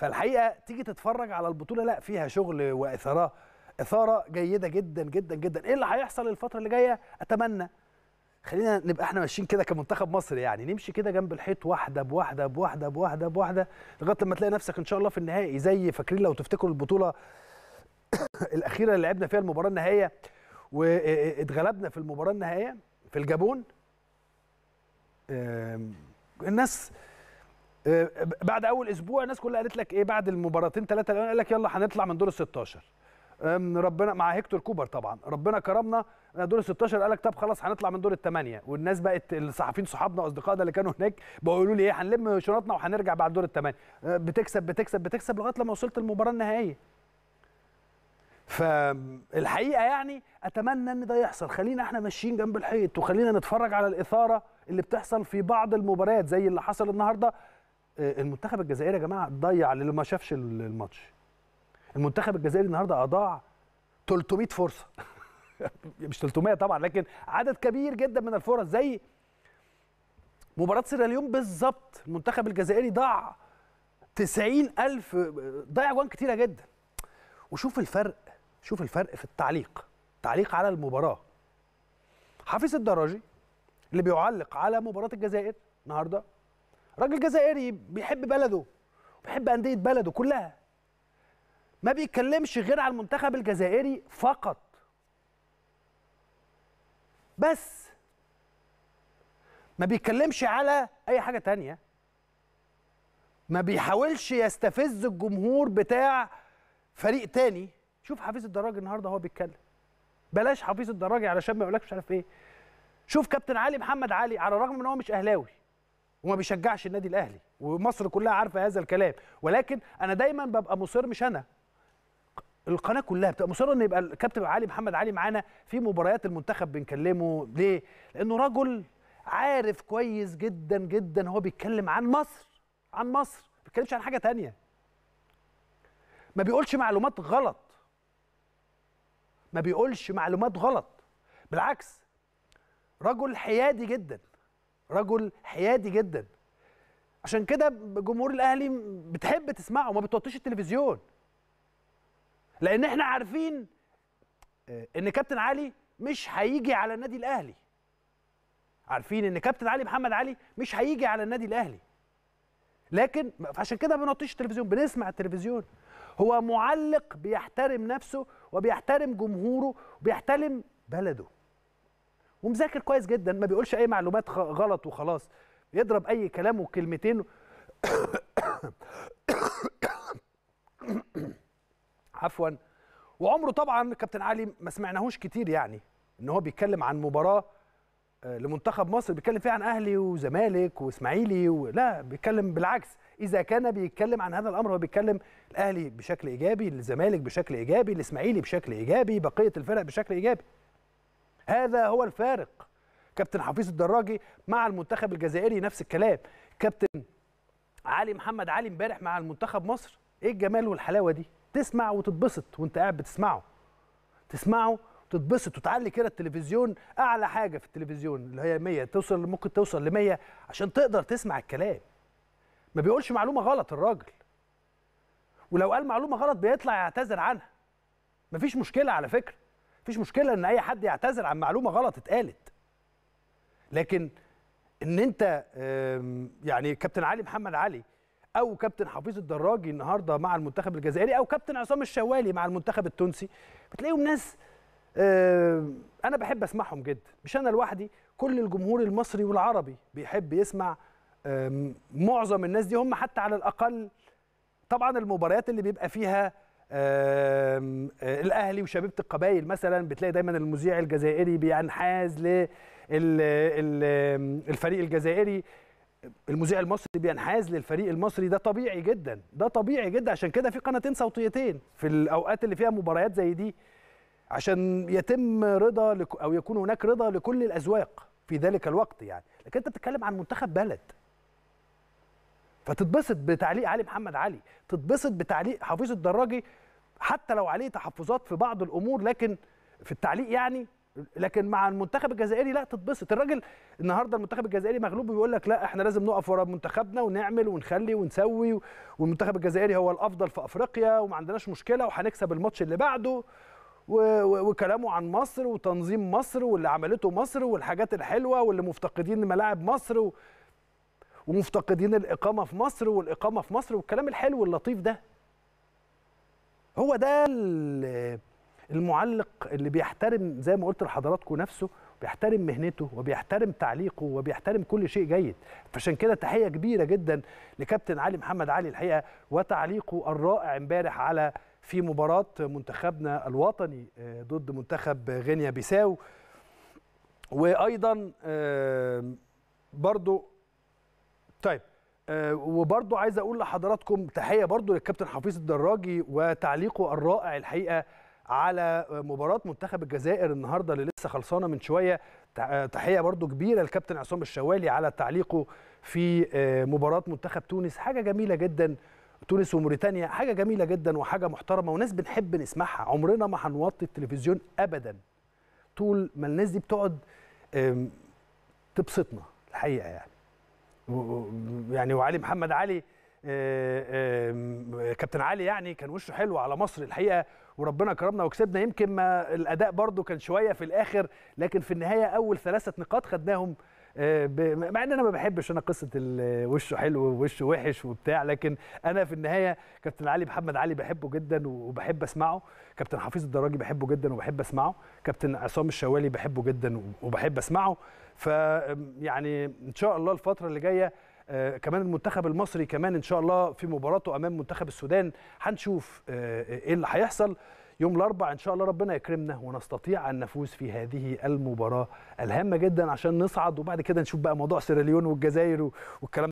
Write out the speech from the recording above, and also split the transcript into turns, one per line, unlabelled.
فالحقيقه تيجي تتفرج على البطوله لا فيها شغل واثاره اثاره جيده جدا جدا جدا ايه اللي هيحصل الفتره اللي جايه اتمنى خلينا نبقى احنا ماشيين كده كمنتخب مصر يعني نمشي كده جنب الحيط واحده بواحده بواحده بواحده بواحده لغايه لما تلاقي نفسك ان شاء الله في النهائي زي فاكرين لو تفتكروا البطوله الاخيره اللي لعبنا فيها المباراه النهائيه واتغلبنا في المباراه النهائيه في الجابون الناس آه، بعد اول اسبوع الناس كلها قالت لك ايه بعد المباراتين ثلاثه الاولانيين قال لك يلا هنطلع من دور ال 16 ربنا مع هيكتور كوبر طبعا ربنا كرمنا دور ال 16 قال لك طب خلاص هنطلع من دور الثمانيه والناس بقت الصحفيين صحابنا واصدقائنا اللي كانوا هناك بيقولوا لي ايه هنلم شنطنا وهنرجع بعد دور الثمانيه أه، بتكسب بتكسب بتكسب لغايه لما وصلت المباراه النهائيه فالحقيقه يعني اتمنى ان ده يحصل خلينا احنا ماشيين جنب الحيط وخلينا نتفرج على الاثاره اللي بتحصل في بعض المباريات زي اللي حصل النهارده المنتخب الجزائري يا جماعه ضيع للي ما شافش الماتش المنتخب الجزائري النهارده اضاع 300 فرصه مش 300 طبعا لكن عدد كبير جدا من الفرص زي مباراه سيراليون بالظبط المنتخب الجزائري ضاع 90000 ضيع جوان كتيره جدا وشوف الفرق شوف الفرق في التعليق تعليق على المباراه حافظ الدراجي اللي بيعلق على مباراه الجزائر النهارده راجل جزائري بيحب بلده بيحب انديه بلده كلها ما بيتكلمش غير على المنتخب الجزائري فقط بس ما بيتكلمش على اي حاجه تانية ما بيحاولش يستفز الجمهور بتاع فريق تاني شوف حفيظ الدراجي النهارده هو بيتكلم بلاش حفيظ الدراجي علشان ما يقولكش مش عارف ايه شوف كابتن علي محمد علي على الرغم ان هو مش اهلاوي وما بيشجعش النادي الاهلي ومصر كلها عارفه هذا الكلام ولكن انا دايما ببقى مصر مش انا القناه كلها بتبقى مصره ان يبقى الكابتن علي محمد علي معانا في مباريات المنتخب بنكلمه ليه لانه رجل عارف كويس جدا جدا هو بيتكلم عن مصر عن مصر ما بيتكلمش عن حاجه تانية ما بيقولش معلومات غلط ما بيقولش معلومات غلط بالعكس رجل حيادي جدا رجل حيادي جدا عشان كده جمهور الاهلي بتحب تسمعه ما بتوطيش التلفزيون لان احنا عارفين آه، ان كابتن علي مش هيجي على النادي الاهلي عارفين ان كابتن علي محمد علي مش هيجي على النادي الاهلي لكن عشان كده ما بنطيش التلفزيون بنسمع التلفزيون هو معلق بيحترم نفسه وبيحترم جمهوره وبيحترم بلده ومذاكر كويس جدا ما بيقولش اي معلومات غلط وخلاص يضرب اي كلام وكلمتين عفوا وعمره طبعا كابتن علي ما سمعناهوش كتير يعني ان هو بيتكلم عن مباراه آه، لمنتخب مصر بيتكلم فيها عن اهلي وزمالك واسماعيلي و... لا بيتكلم بالعكس اذا كان بيتكلم عن هذا الامر هو بيتكلم الاهلي بشكل ايجابي الزمالك بشكل ايجابي الاسماعيلي بشكل ايجابي بقيه الفرق بشكل ايجابي هذا هو الفارق كابتن حفيظ الدراجي مع المنتخب الجزائري نفس الكلام كابتن علي محمد علي امبارح مع المنتخب مصر ايه الجمال والحلاوه دي تسمع وتتبسط وانت قاعد بتسمعه تسمعه وتتبسط وتعلي كده التلفزيون اعلى حاجه في التلفزيون اللي هي 100 توصل ممكن توصل ل 100 عشان تقدر تسمع الكلام ما بيقولش معلومه غلط الراجل ولو قال معلومه غلط بيطلع يعتذر عنها مفيش مشكله على فكره مفيش مشكله ان اي حد يعتذر عن معلومه غلط اتقالت لكن ان انت يعني كابتن علي محمد علي او كابتن حفيظ الدراجي النهارده مع المنتخب الجزائري او كابتن عصام الشوالي مع المنتخب التونسي بتلاقيهم ناس انا بحب اسمعهم جدا مش انا لوحدي كل الجمهور المصري والعربي بيحب يسمع معظم الناس دي هم حتى على الاقل طبعا المباريات اللي بيبقى فيها آه، الاهلي وشبيبه القبائل مثلا بتلاقي دايما المذيع الجزائري بينحاز للفريق الجزائري المذيع المصري بينحاز للفريق المصري ده طبيعي جدا ده طبيعي جدا عشان كده في قناتين صوتيتين في الاوقات اللي فيها مباريات زي دي عشان يتم رضا لك او يكون هناك رضا لكل الاذواق في ذلك الوقت يعني لكن انت بتتكلم عن منتخب بلد فتتبسط بتعليق علي محمد علي تتبسط بتعليق حفيظ الدراجي حتى لو عليه تحفظات في بعض الامور لكن في التعليق يعني لكن مع المنتخب الجزائري لا تتبسط الراجل النهارده المنتخب الجزائري مغلوب بيقول لك لا احنا لازم نقف ورا منتخبنا ونعمل ونخلي ونسوي والمنتخب الجزائري هو الافضل في افريقيا وما عندناش مشكله وهنكسب الماتش اللي بعده وكلامه عن مصر وتنظيم مصر واللي عملته مصر والحاجات الحلوه واللي مفتقدين ملاعب مصر ومفتقدين الاقامه في مصر والاقامه في مصر والكلام الحلو اللطيف ده هو ده المعلق اللي بيحترم زي ما قلت لحضراتكم نفسه بيحترم مهنته وبيحترم تعليقه وبيحترم كل شيء جيد فعشان كده تحيه كبيره جدا لكابتن علي محمد علي الحقيقه وتعليقه الرائع امبارح على في مباراه منتخبنا الوطني آه، ضد منتخب غينيا بيساو وايضا آه، برضو طيب آه، وبرضه عايز اقول لحضراتكم تحيه برده للكابتن حفيظ الدراجي وتعليقه الرائع الحقيقه على مباراه منتخب الجزائر النهارده اللي لسه خلصانه من شويه آه، تحيه برضو كبيره للكابتن عصام الشوالي على تعليقه في آه، مباراه منتخب تونس حاجه جميله جدا تونس وموريتانيا حاجه جميله جدا وحاجه محترمه وناس بنحب نسمعها عمرنا ما هنوطي التلفزيون ابدا طول ما الناس دي بتقعد تبسطنا الحقيقه يعني يعني وعلي محمد علي آه، آه، كابتن علي يعني كان وشه حلو على مصر الحقيقه وربنا كرمنا وكسبنا يمكن ما الاداء برده كان شويه في الاخر لكن في النهايه اول ثلاثه نقاط خدناهم آه، مع ان انا ما بحبش انا قصه وشه حلو ووشه وحش وبتاع لكن انا في النهايه كابتن علي محمد علي بحبه جدا وبحب اسمعه كابتن حفيظ الدراجي بحبه جدا وبحب اسمعه كابتن عصام الشوالي بحبه جدا وبحب اسمعه يعني ان شاء الله الفتره اللي جايه آه، كمان المنتخب المصري كمان ان شاء الله في مباراته امام منتخب السودان هنشوف آه، ايه اللي هيحصل يوم الاربعاء ان شاء الله ربنا يكرمنا ونستطيع ان نفوز في هذه المباراه الهامه جدا عشان نصعد وبعد كده نشوف بقى موضوع سيراليون والجزائر والكلام